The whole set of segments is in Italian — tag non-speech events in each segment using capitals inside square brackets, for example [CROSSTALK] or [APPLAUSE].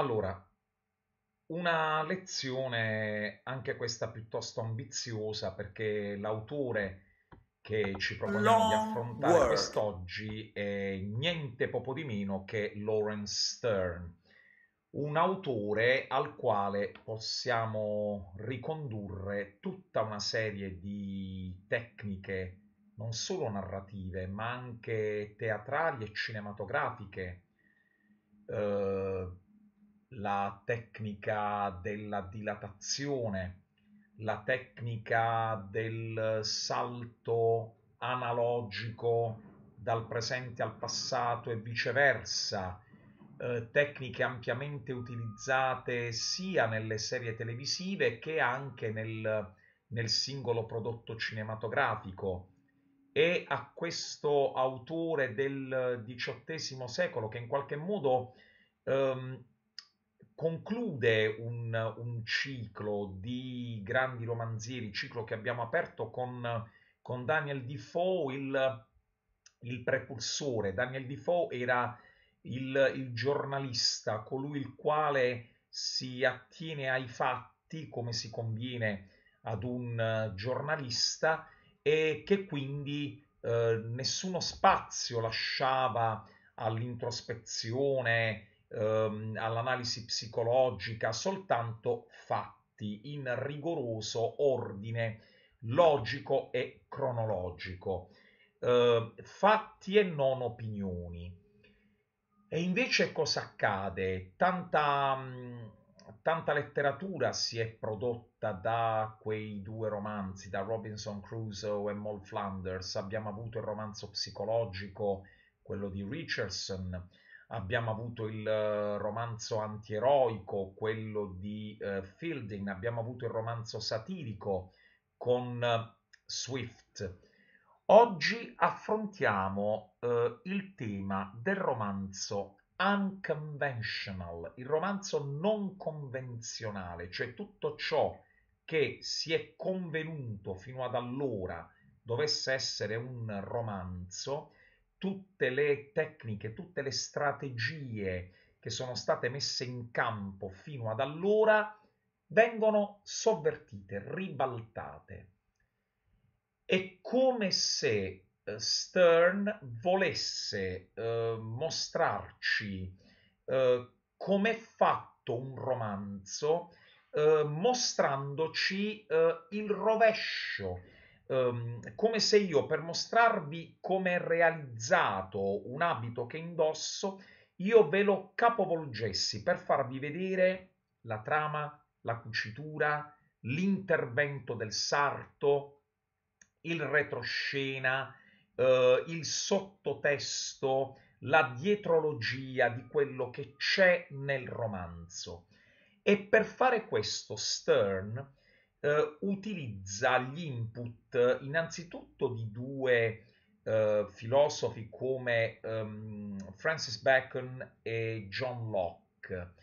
Allora, una lezione anche questa piuttosto ambiziosa perché l'autore che ci proponiamo Long di affrontare word. quest'oggi è niente poco di meno che Lawrence Stern, un autore al quale possiamo ricondurre tutta una serie di tecniche non solo narrative ma anche teatrali e cinematografiche. Eh, la tecnica della dilatazione, la tecnica del salto analogico dal presente al passato e viceversa, eh, tecniche ampiamente utilizzate sia nelle serie televisive che anche nel, nel singolo prodotto cinematografico. E a questo autore del XVIII secolo, che in qualche modo ehm, conclude un, un, ciclo di grandi romanzieri, ciclo che abbiamo aperto con, con Daniel Defoe, il, il, precursore. Daniel Defoe era il, il, giornalista, colui il quale si attiene ai fatti, come si conviene ad un eh, giornalista, e che quindi eh, nessuno spazio lasciava all'introspezione, ehm, all'analisi psicologica, soltanto fatti in rigoroso ordine logico e cronologico, eh, fatti e non opinioni. E invece cosa accade? Tanta, tanta letteratura si è prodotta da quei due romanzi, da Robinson Crusoe e Moll Flanders. Abbiamo avuto il romanzo psicologico, quello di Richardson, abbiamo avuto il eh, romanzo antieroico, quello di eh, Fielding, abbiamo avuto il romanzo satirico con eh, Swift. Oggi affrontiamo eh, il tema del romanzo unconventional, il romanzo non convenzionale, cioè tutto ciò che si è convenuto fino ad allora dovesse essere un romanzo, tutte le tecniche, tutte le strategie che sono state messe in campo fino ad allora vengono sovvertite, ribaltate. È come se eh, Stern volesse eh, mostrarci eh, è fatto un romanzo, eh, mostrandoci eh, il rovescio, um, come se io per mostrarvi come è realizzato un abito che indosso, io ve lo capovolgessi per farvi vedere la trama, la cucitura, l'intervento del sarto, il retroscena, eh, il sottotesto, la dietrologia di quello che c'è nel romanzo. E per fare questo Stern eh, utilizza gli input innanzitutto di due eh, filosofi come ehm, Francis Bacon e John Locke,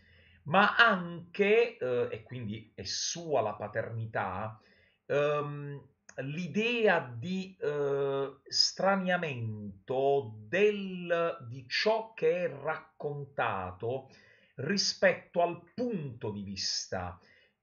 ma anche, eh, e quindi è sua la paternità, ehm, l'idea di eh, straniamento del, di ciò che è raccontato rispetto al punto di vista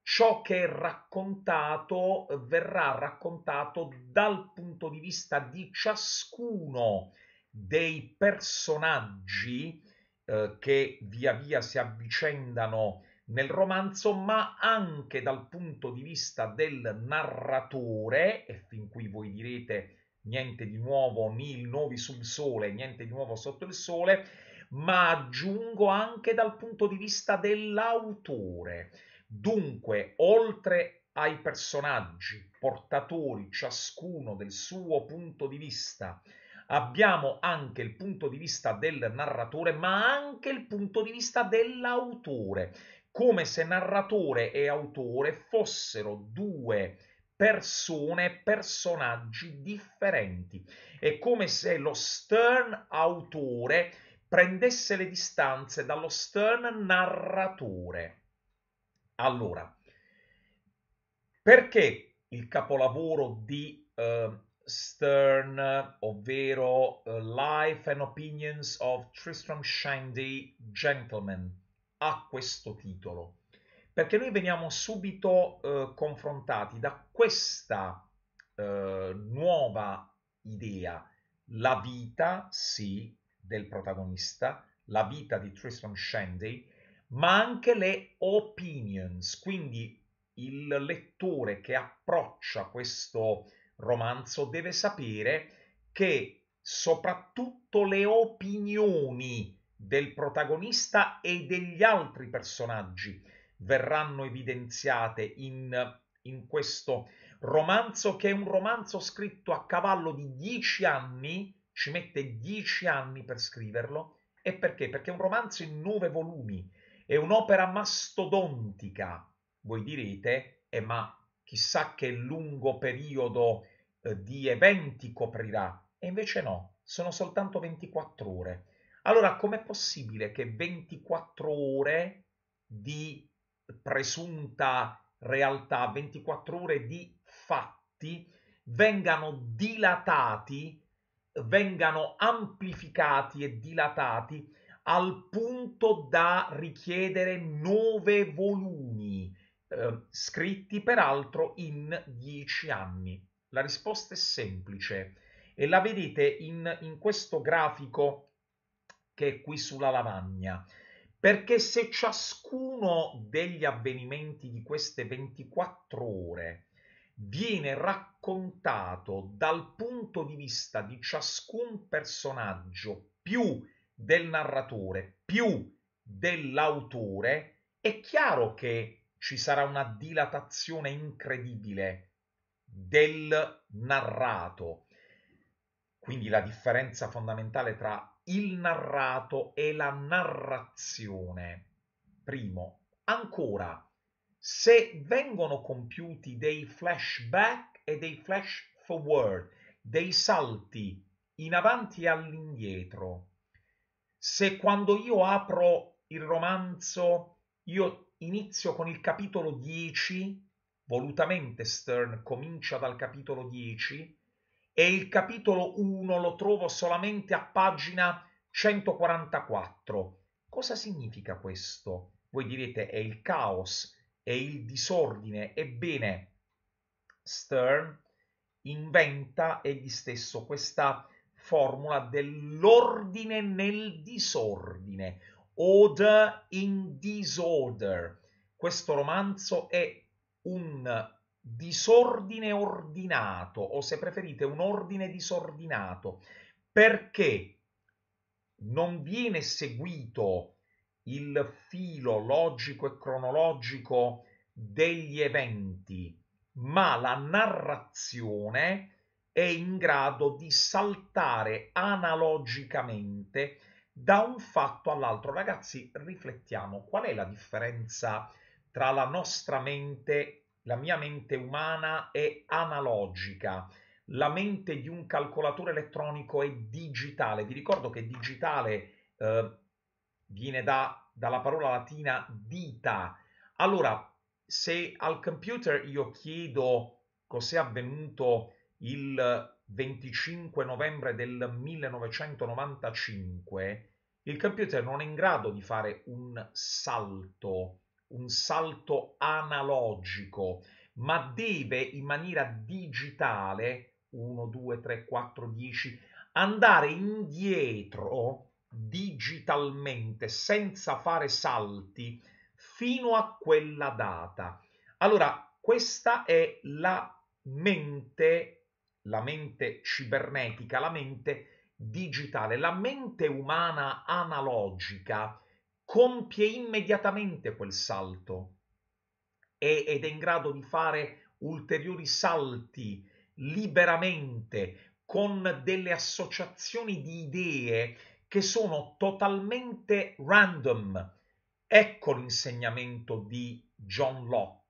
ciò che è raccontato eh, verrà raccontato dal punto di vista di ciascuno dei personaggi eh, che via via si avvicendano nel romanzo, ma anche dal punto di vista del narratore, e fin qui voi direte niente di nuovo, nil novi sul sole, niente di nuovo sotto il sole, ma aggiungo anche dal punto di vista dell'autore Dunque, oltre ai personaggi portatori ciascuno del suo punto di vista, abbiamo anche il punto di vista del narratore, ma anche il punto di vista dell'autore, come se narratore e autore fossero due persone, personaggi differenti. È come se lo stern autore prendesse le distanze dallo stern narratore. Allora, perché il capolavoro di uh, Stern, ovvero uh, Life and Opinions of Tristram Shandy Gentleman, ha questo titolo? Perché noi veniamo subito uh, confrontati da questa eh, nuova idea, la vita, sì, del protagonista, la vita di Tristram Shandy, ma anche le opinions, quindi il lettore che approccia questo romanzo deve sapere che soprattutto le opinioni del protagonista e degli altri personaggi verranno evidenziate in, in questo romanzo che è un romanzo scritto a cavallo di dieci anni, ci mette dieci anni per scriverlo, e perché? Perché è un romanzo in nove volumi, è un'opera mastodontica. Voi direte, eh, ma chissà che lungo periodo eh, di eventi coprirà. E invece no, sono soltanto 24 ore. Allora, com'è possibile che 24 ore di presunta realtà, 24 ore di fatti vengano dilatati, vengano amplificati e dilatati al punto da richiedere nove volumi, eh, scritti peraltro in dieci anni. La risposta è semplice e la vedete in, in questo grafico che è qui sulla lavagna perché se ciascuno degli avvenimenti di queste 24 ore viene raccontato dal punto di vista di ciascun personaggio più del narratore più dell'autore, è chiaro che ci sarà una dilatazione incredibile del narrato. Quindi la differenza fondamentale tra il narrato e la narrazione. Primo, ancora, se vengono compiuti dei flashback e dei flash forward, dei salti in avanti e all'indietro, se quando io apro il romanzo io inizio con il capitolo 10, volutamente Stern comincia dal capitolo 10 e il capitolo 1 lo trovo solamente a pagina 144. Cosa significa questo? Voi direte è il caos, è il disordine. Ebbene, Stern inventa egli stesso questa formula dell'ordine nel disordine, Order in Disorder. Questo romanzo è un disordine ordinato o se preferite un ordine disordinato perché non viene seguito il filo logico e cronologico degli eventi, ma la narrazione è in grado di saltare analogicamente da un fatto all'altro. Ragazzi, riflettiamo, qual è la differenza tra la nostra mente, la mia mente umana è analogica, la mente di un calcolatore elettronico è digitale. Vi ricordo che digitale eh, viene da, dalla parola latina dita. Allora, se al computer io chiedo cos'è avvenuto il 25 novembre del 1995 il computer non è in grado di fare un salto, un salto analogico, ma deve in maniera digitale 1, 2, 3, 4, 10 andare indietro digitalmente senza fare salti fino a quella data. Allora, questa è la mente la mente cibernetica, la mente digitale, la mente umana analogica compie immediatamente quel salto ed è in grado di fare ulteriori salti liberamente con delle associazioni di idee che sono totalmente random. Ecco l'insegnamento di John Locke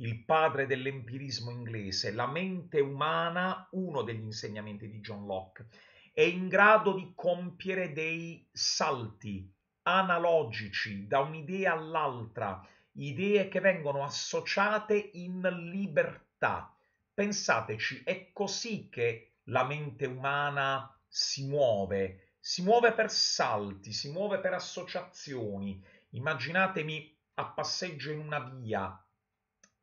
il padre dell'empirismo inglese, la mente umana, uno degli insegnamenti di John Locke, è in grado di compiere dei salti analogici da un'idea all'altra, idee che vengono associate in libertà. Pensateci, è così che la mente umana si muove, si muove per salti, si muove per associazioni. Immaginatemi a passeggio in una via,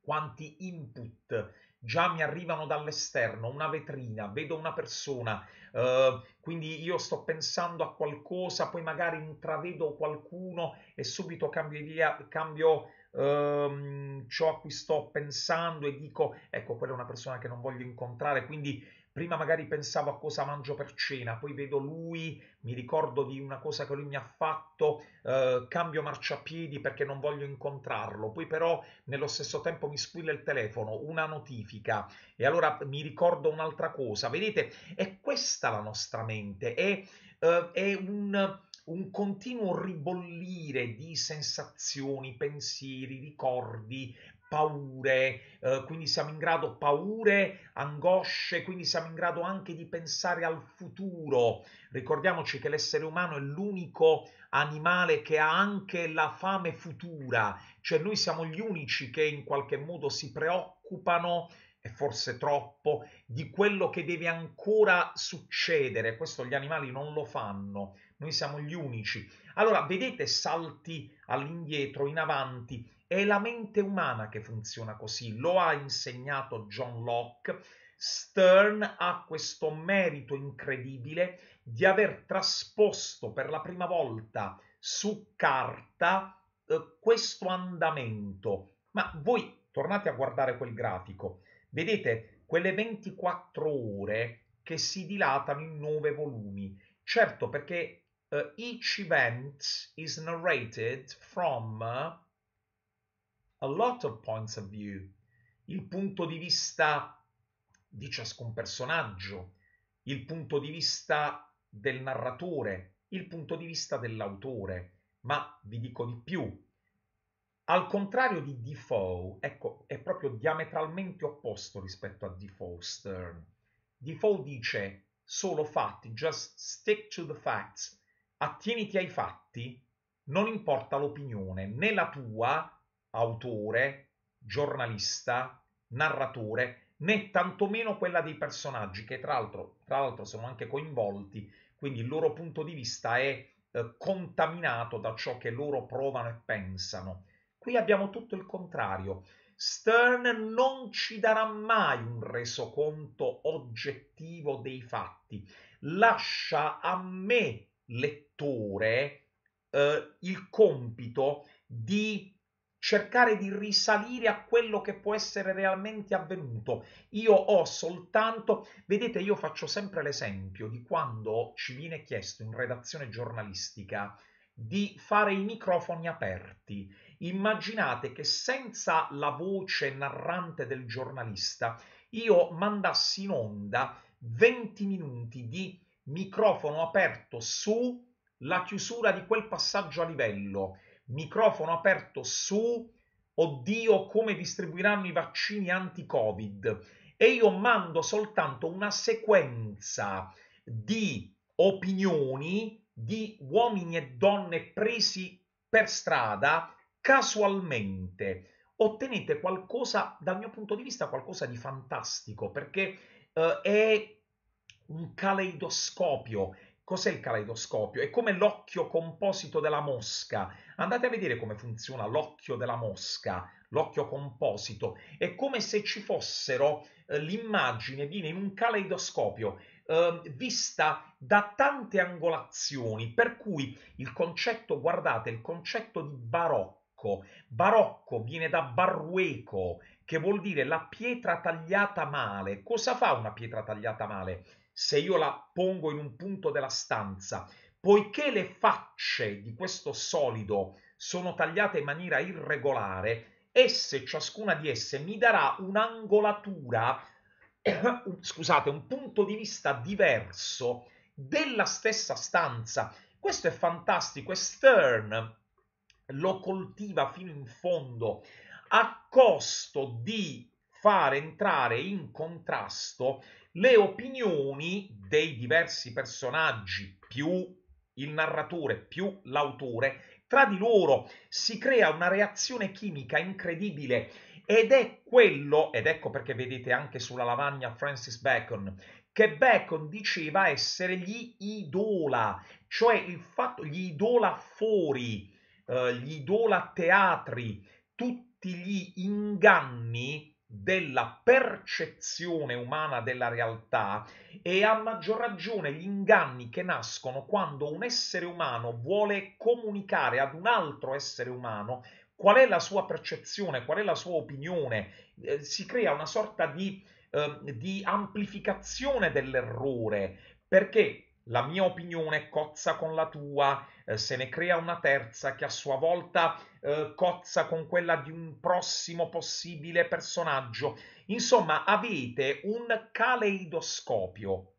quanti input già mi arrivano dall'esterno, una vetrina, vedo una persona, eh, quindi io sto pensando a qualcosa, poi magari intravedo qualcuno e subito cambio idea, cambio ehm, ciò a cui sto pensando e dico ecco quella è una persona che non voglio incontrare, quindi prima magari pensavo a cosa mangio per cena, poi vedo lui, mi ricordo di una cosa che lui mi ha fatto, eh, cambio marciapiedi perché non voglio incontrarlo, poi però nello stesso tempo mi squilla il telefono, una notifica e allora mi ricordo un'altra cosa. Vedete, è questa la nostra mente, è, eh, è un un continuo ribollire di sensazioni, pensieri, ricordi, paure, eh, quindi siamo in grado paure, angosce, quindi siamo in grado anche di pensare al futuro. Ricordiamoci che l'essere umano è l'unico animale che ha anche la fame futura, cioè noi siamo gli unici che in qualche modo si preoccupano e forse troppo di quello che deve ancora succedere. Questo gli animali non lo fanno, noi siamo gli unici. Allora, vedete salti all'indietro, in avanti è la mente umana che funziona così, lo ha insegnato John Locke. Stern ha questo merito incredibile di aver trasposto per la prima volta su carta eh, questo andamento. Ma voi tornate a guardare quel grafico, vedete quelle 24 ore che si dilatano in nove volumi. Certo, perché uh, each event is narrated from a lot of points of view, il punto di vista di ciascun personaggio, il punto di vista del narratore, il punto di vista dell'autore, ma vi dico di più. Al contrario di Defoe, ecco, è proprio diametralmente opposto rispetto a Defoe Stern. Defoe dice solo fatti, just stick to the facts, attieniti ai fatti, non importa l'opinione, né la tua autore, giornalista, narratore, né tantomeno quella dei personaggi che tra l'altro, tra l'altro sono anche coinvolti, quindi il loro punto di vista è eh, contaminato da ciò che loro provano e pensano. Qui abbiamo tutto il contrario. Stern non ci darà mai un resoconto oggettivo dei fatti, lascia a me, lettore, eh, il compito di cercare di risalire a quello che può essere realmente avvenuto. Io ho soltanto, vedete, io faccio sempre l'esempio di quando ci viene chiesto in redazione giornalistica di fare i microfoni aperti. Immaginate che senza la voce narrante del giornalista io mandassi in onda 20 minuti di microfono aperto su la chiusura di quel passaggio a livello microfono aperto su oddio come distribuiranno i vaccini anti-covid e io mando soltanto una sequenza di opinioni di uomini e donne presi per strada casualmente. Ottenete qualcosa, dal mio punto di vista, qualcosa di fantastico perché eh, è un caleidoscopio Cos'è il caleidoscopio? È come l'occhio composito della mosca. Andate a vedere come funziona l'occhio della mosca, l'occhio composito. È come se ci fossero, eh, l'immagine viene in un caleidoscopio, eh, vista da tante angolazioni, per cui il concetto, guardate, il concetto di barocco Barocco viene da barrueco, che vuol dire la pietra tagliata male. Cosa fa una pietra tagliata male? se io la pongo in un punto della stanza, poiché le facce di questo solido sono tagliate in maniera irregolare, esse, ciascuna di esse, mi darà un'angolatura, [COUGHS] scusate, un punto di vista diverso della stessa stanza. Questo è fantastico e Stern lo coltiva fino in fondo a costo di far entrare in contrasto le opinioni dei diversi personaggi più il narratore più l'autore tra di loro si crea una reazione chimica incredibile ed è quello, ed ecco perché vedete anche sulla lavagna Francis Bacon, che Bacon diceva essere gli idola, cioè il fatto, gli idolafori, eh, gli idola teatri, tutti gli inganni della percezione umana della realtà e a maggior ragione gli inganni che nascono quando un essere umano vuole comunicare ad un altro essere umano qual è la sua percezione, qual è la sua opinione, eh, si crea una sorta di, eh, di amplificazione dell'errore perché la mia opinione cozza con la tua, eh, se ne crea una terza che a sua volta eh, cozza con quella di un prossimo possibile personaggio. Insomma, avete un caleidoscopio.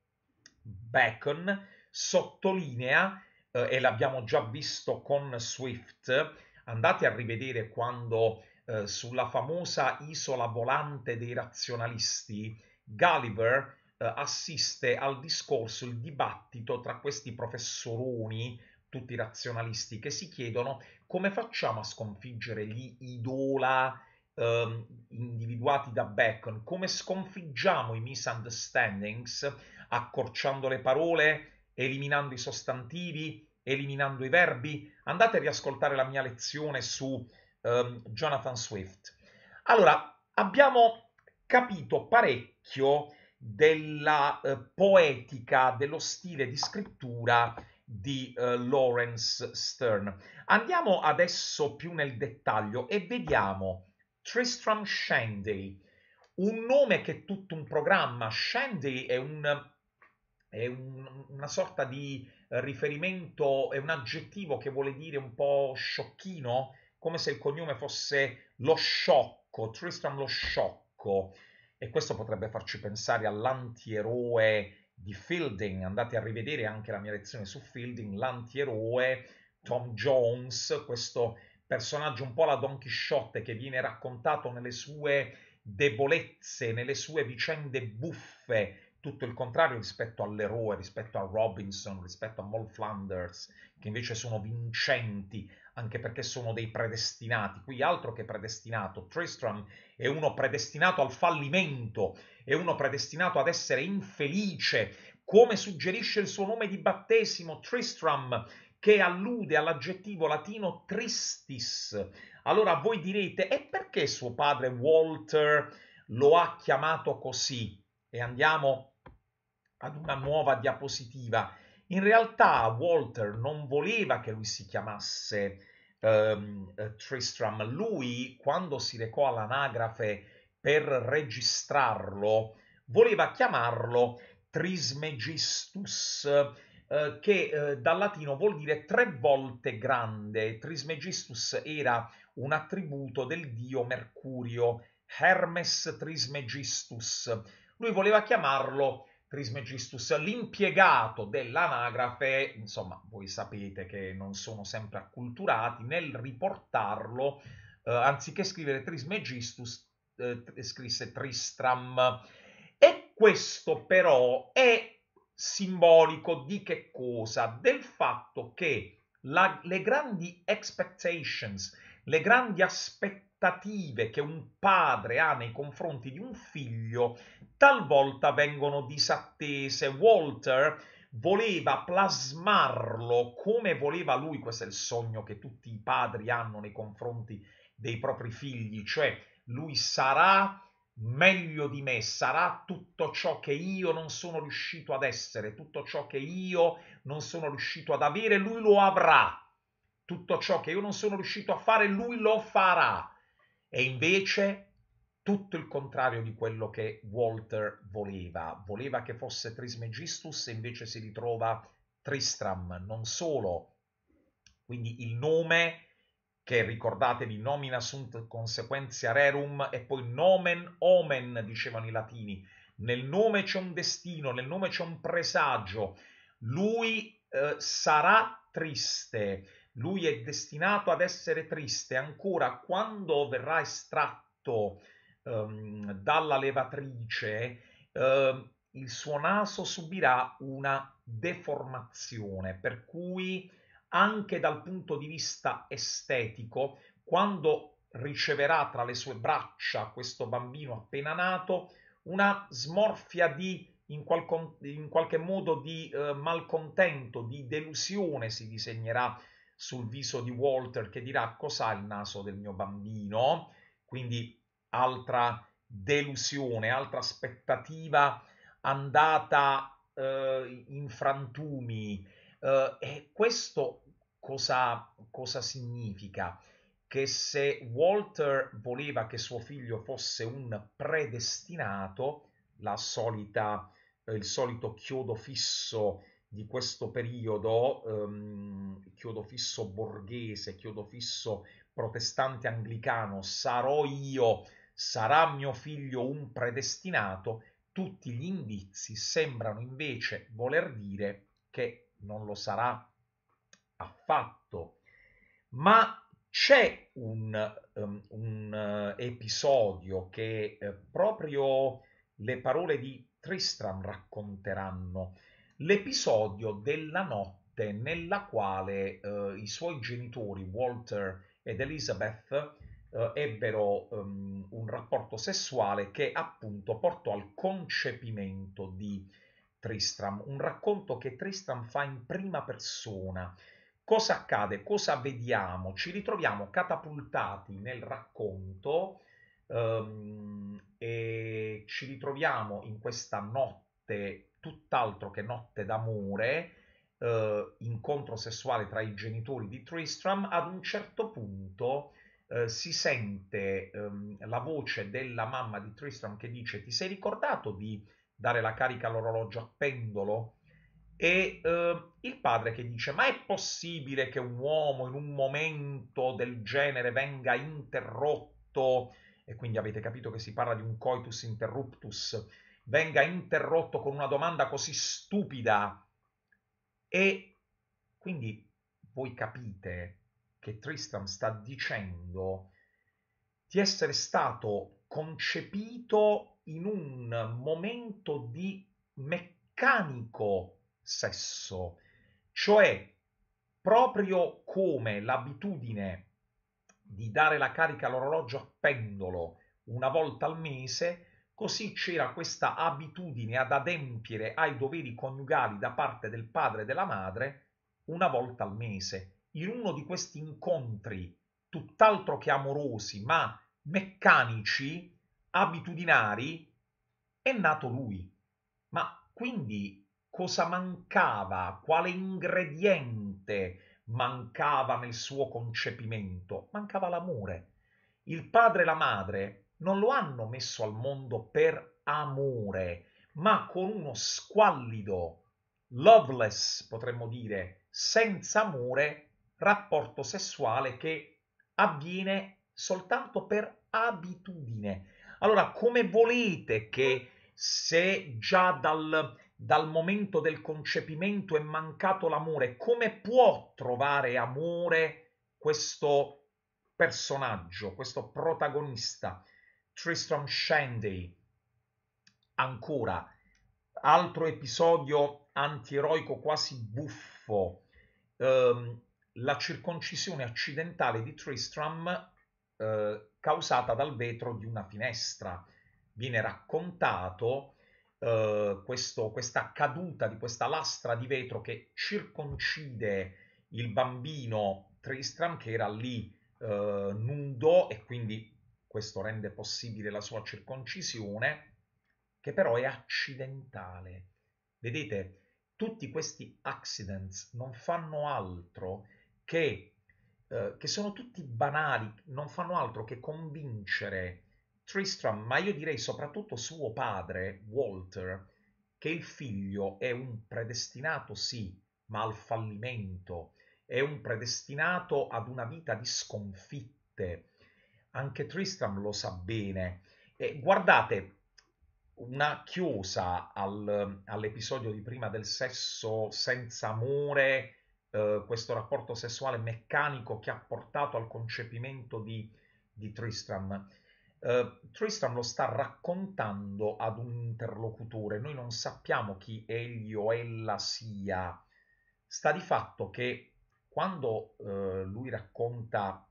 Bacon sottolinea, eh, e l'abbiamo già visto con Swift, andate a rivedere quando eh, sulla famosa isola volante dei razionalisti Gulliver eh, assiste al discorso, il dibattito tra questi professoroni, tutti razionalisti, che si chiedono come facciamo a sconfiggere gli idola eh, individuati da Bacon, come sconfiggiamo i misunderstandings accorciando le parole, eliminando i sostantivi, eliminando i verbi. Andate a riascoltare la mia lezione su eh, Jonathan Swift. Allora, abbiamo capito parecchio della eh, poetica, dello stile di scrittura di eh, Lawrence Stern. Andiamo adesso più nel dettaglio e vediamo Tristram Shandy, un nome che è tutto un programma. Shandy è, un, è un, una sorta di riferimento, è un aggettivo che vuole dire un po' sciocchino, come se il cognome fosse lo sciocco, Tristram lo sciocco e questo potrebbe farci pensare all'antieroe di Fielding, andate a rivedere anche la mia lezione su Fielding, l'antieroe Tom Jones, questo personaggio un po' la Don Chisciotte che viene raccontato nelle sue debolezze, nelle sue vicende buffe, tutto il contrario rispetto all'eroe, rispetto a Robinson, rispetto a Moll Flanders, che invece sono vincenti, anche perché sono dei predestinati. Qui altro che predestinato, Tristram è uno predestinato al fallimento, è uno predestinato ad essere infelice, come suggerisce il suo nome di battesimo, Tristram, che allude all'aggettivo latino tristis. Allora voi direte, e perché suo padre Walter lo ha chiamato così? E andiamo ad una nuova diapositiva in realtà Walter non voleva che lui si chiamasse ehm, eh, Tristram. Lui, quando si recò all'anagrafe per registrarlo, voleva chiamarlo Trismegistus, eh, che eh, dal latino vuol dire tre volte grande. Trismegistus era un attributo del dio Mercurio, Hermes Trismegistus. Lui voleva chiamarlo Trismegistus. Trismegistus, l'impiegato dell'anagrafe, insomma, voi sapete che non sono sempre acculturati, nel riportarlo, eh, anziché scrivere Trismegistus, eh, scrisse Tristram. E questo però è simbolico di che cosa? Del fatto che la, le grandi expectations, le grandi aspettative, aspettative che un padre ha nei confronti di un figlio talvolta vengono disattese. Walter voleva plasmarlo come voleva lui, questo è il sogno che tutti i padri hanno nei confronti dei propri figli, cioè lui sarà meglio di me, sarà tutto ciò che io non sono riuscito ad essere, tutto ciò che io non sono riuscito ad avere, lui lo avrà, tutto ciò che io non sono riuscito a fare, lui lo farà. È invece tutto il contrario di quello che Walter voleva. Voleva che fosse Trismegistus e invece si ritrova Tristram. Non solo, quindi il nome che ricordatevi nomina sunt consequentia rerum e poi nomen omen dicevano i latini. Nel nome c'è un destino, nel nome c'è un presagio. Lui eh, sarà triste, lui è destinato ad essere triste ancora quando verrà estratto um, dalla levatrice, uh, il suo naso subirà una deformazione, per cui anche dal punto di vista estetico, quando riceverà tra le sue braccia questo bambino appena nato, una smorfia di in, qual, in qualche modo di eh, malcontento, di delusione si disegnerà sul viso di Walter che dirà cos'ha il naso del mio bambino, quindi altra delusione, altra aspettativa andata eh, in frantumi. Eh, e questo cosa, cosa significa? Che se Walter voleva che suo figlio fosse un predestinato, la solita, il solito chiodo fisso di questo periodo ehm, fisso borghese, chiodo fisso protestante anglicano, sarò io, sarà mio figlio un predestinato, tutti gli indizi sembrano invece voler dire che non lo sarà affatto. Ma c'è un, um, un uh, episodio che uh, proprio le parole di Tristram racconteranno, l'episodio della notte nella quale eh, i suoi genitori Walter ed Elizabeth eh, ebbero um, un rapporto sessuale che appunto portò al concepimento di Tristram, un racconto che Tristram fa in prima persona. Cosa accade? Cosa vediamo? Ci ritroviamo catapultati nel racconto um, e ci ritroviamo in questa notte tutt'altro che notte d'amore, eh, incontro sessuale tra i genitori di Tristram, ad un certo punto eh, si sente ehm, la voce della mamma di Tristram che dice ti sei ricordato di dare la carica all'orologio a pendolo? e eh, il padre che dice ma è possibile che un uomo in un momento del genere venga interrotto e quindi avete capito che si parla di un coitus interruptus venga interrotto con una domanda così stupida e quindi voi capite che Tristram sta dicendo di essere stato concepito in un momento di meccanico sesso, cioè proprio come l'abitudine di dare la carica all'orologio a pendolo una volta al mese Così c'era questa abitudine ad adempiere ai doveri coniugali da parte del padre e della madre una volta al mese. In uno di questi incontri, tutt'altro che amorosi, ma meccanici, abitudinari, è nato lui. Ma quindi cosa mancava? Quale ingrediente mancava nel suo concepimento? Mancava l'amore. Il padre e la madre non lo hanno messo al mondo per amore, ma con uno squallido, loveless, potremmo dire, senza amore, rapporto sessuale che avviene soltanto per abitudine. Allora, come volete che se già dal, dal momento del concepimento è mancato l'amore, come può trovare amore questo personaggio, questo protagonista? Tristram Shandy. Ancora, altro episodio antieroico quasi buffo, ehm, la circoncisione accidentale di Tristram eh, causata dal vetro di una finestra. Viene raccontato eh, questo, questa caduta di questa lastra di vetro che circoncide il bambino Tristram che era lì eh, nudo e quindi questo rende possibile la sua circoncisione, che però è accidentale. Vedete, tutti questi accidents non fanno altro che, eh, che sono tutti banali, non fanno altro che convincere Tristram, ma io direi soprattutto suo padre, Walter, che il figlio è un predestinato sì, ma al fallimento, è un predestinato ad una vita di sconfitte, anche Tristram lo sa bene. E guardate, una chiosa al, all'episodio di prima del sesso senza amore, eh, questo rapporto sessuale meccanico che ha portato al concepimento di, di Tristram. Eh, Tristram lo sta raccontando ad un interlocutore, noi non sappiamo chi egli o ella sia. Sta di fatto che quando eh, lui racconta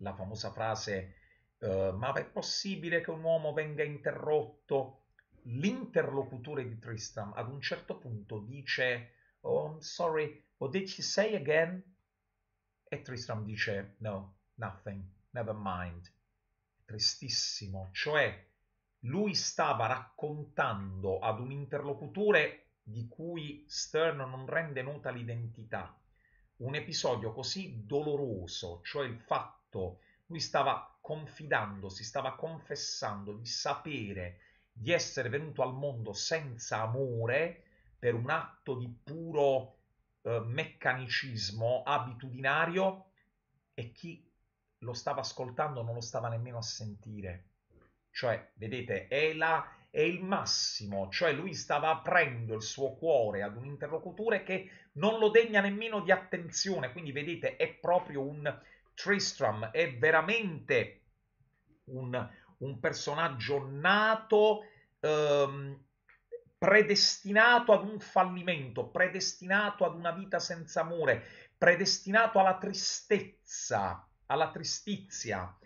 la famosa frase eh, ma è possibile che un uomo venga interrotto? L'interlocutore di Tristram ad un certo punto dice Oh, I'm sorry, what did she say again? E Tristram dice No, nothing, never mind. Tristissimo, cioè lui stava raccontando ad un interlocutore di cui Stern non rende nota l'identità un episodio così doloroso, cioè il fatto lui stava confidando, si stava confessando di sapere di essere venuto al mondo senza amore per un atto di puro eh, meccanicismo abitudinario e chi lo stava ascoltando non lo stava nemmeno a sentire. Cioè, vedete, è la è il massimo, cioè lui stava aprendo il suo cuore ad un interlocutore che non lo degna nemmeno di attenzione, quindi vedete è proprio un Tristram, è veramente un, un personaggio nato, ehm, predestinato ad un fallimento, predestinato ad una vita senza amore, predestinato alla tristezza, alla tristizia.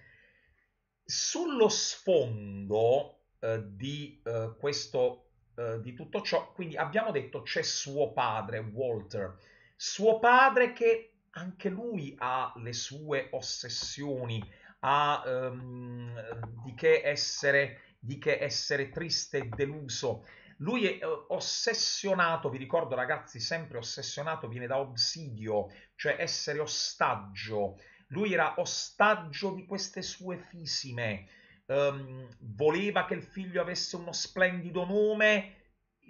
Sullo sfondo eh, di eh, questo eh, di tutto ciò. Quindi abbiamo detto c'è suo padre, Walter, suo padre che anche lui ha le sue ossessioni, ha um, di, che essere, di che essere triste e deluso. Lui è uh, ossessionato, vi ricordo ragazzi, sempre ossessionato, viene da obsidio, cioè essere ostaggio. Lui era ostaggio di queste sue fisime, um, voleva che il figlio avesse uno splendido nome,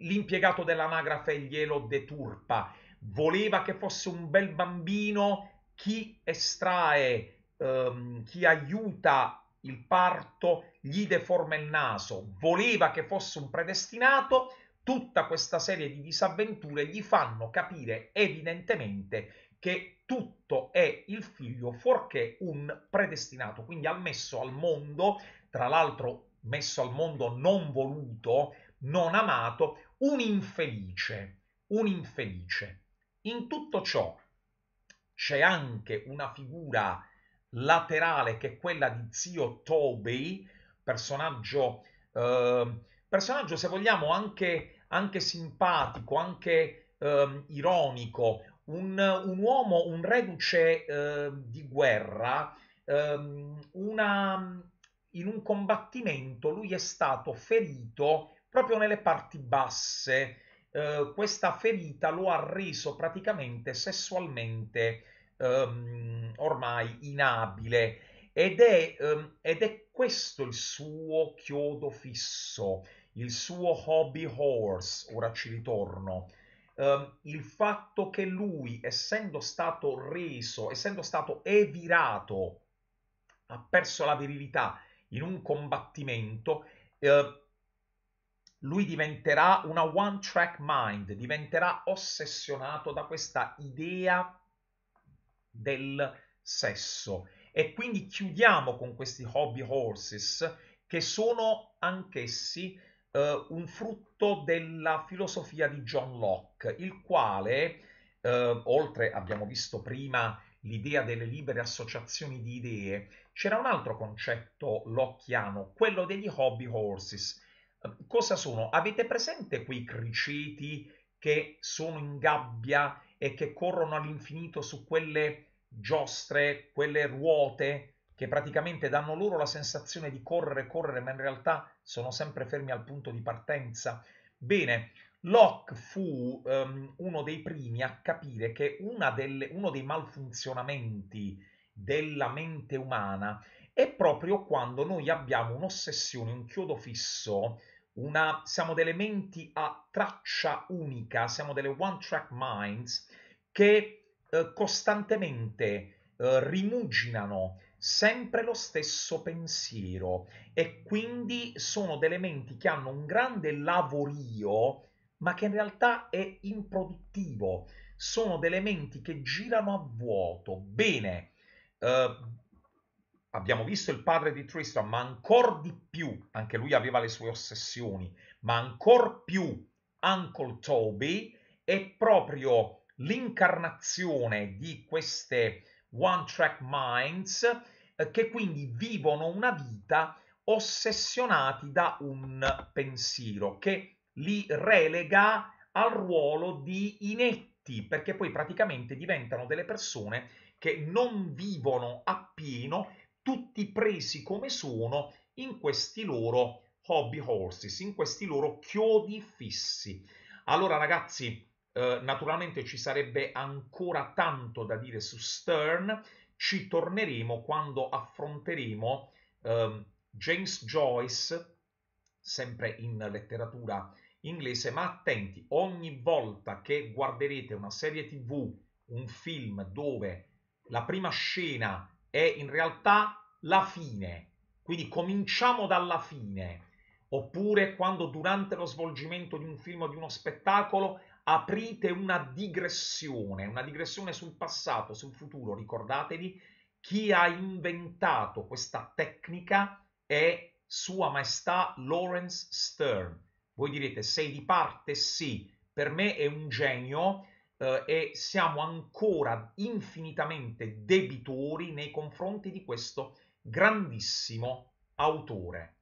l'impiegato dell'anagrafe glielo deturpa, voleva che fosse un bel bambino, chi estrae, um, chi aiuta il parto gli deforma il naso, voleva che fosse un predestinato, tutta questa serie di disavventure gli fanno capire evidentemente che tutto è il figlio fuorché un predestinato, quindi ha messo al mondo tra l'altro messo al mondo non voluto, non amato, un infelice, un infelice. In tutto ciò c'è anche una figura laterale che è quella di zio Toby, personaggio, eh, personaggio se vogliamo anche, anche simpatico, anche eh, ironico, un, un, uomo, un reduce eh, di guerra, ehm, una, in un combattimento lui è stato ferito proprio nelle parti basse. Eh, questa ferita lo ha reso praticamente sessualmente ehm, ormai inabile ed è, ehm, ed è, questo il suo chiodo fisso, il suo hobby horse, ora ci ritorno. Eh, il fatto che lui, essendo stato reso, essendo stato evirato, ha perso la virilità, in un combattimento, eh, lui diventerà una one track mind, diventerà ossessionato da questa idea del sesso. E quindi chiudiamo con questi hobby horses che sono anch'essi eh, un frutto della filosofia di John Locke, il quale, eh, oltre abbiamo visto prima l'idea delle libere associazioni di idee, c'era un altro concetto locchiano, quello degli hobby horses. Cosa sono? Avete presente quei criceti che sono in gabbia e che corrono all'infinito su quelle giostre, quelle ruote che praticamente danno loro la sensazione di correre, correre, ma in realtà sono sempre fermi al punto di partenza? Bene, Locke fu um, uno dei primi a capire che delle, uno dei malfunzionamenti della mente umana è proprio quando noi abbiamo un'ossessione, un chiodo fisso, una, siamo delle menti a traccia unica, siamo delle one track minds che eh, costantemente eh, rimuginano sempre lo stesso pensiero e quindi sono delle menti che hanno un grande lavorio ma che in realtà è improduttivo. Sono degli elementi che girano a vuoto. Bene, eh, abbiamo visto il padre di Tristram, ma ancora di più, anche lui aveva le sue ossessioni, ma ancora più Uncle Toby è proprio l'incarnazione di queste one track minds eh, che quindi vivono una vita ossessionati da un pensiero che li relega al ruolo di inetti, perché poi praticamente diventano delle persone che non vivono appieno, tutti presi come sono in questi loro hobby horses, in questi loro chiodi fissi. Allora ragazzi, eh, naturalmente ci sarebbe ancora tanto da dire su Stern, ci torneremo quando affronteremo eh, James Joyce sempre in letteratura inglese, ma attenti, ogni volta che guarderete una serie tv, un film dove la prima scena è in realtà la fine, quindi cominciamo dalla fine, oppure quando durante lo svolgimento di un film o di uno spettacolo aprite una digressione, una digressione sul passato, sul futuro, ricordatevi, chi ha inventato questa tecnica è sua Maestà Lawrence Stern. Voi direte, sei di parte? Sì, per me è un genio eh, e siamo ancora infinitamente debitori nei confronti di questo grandissimo autore.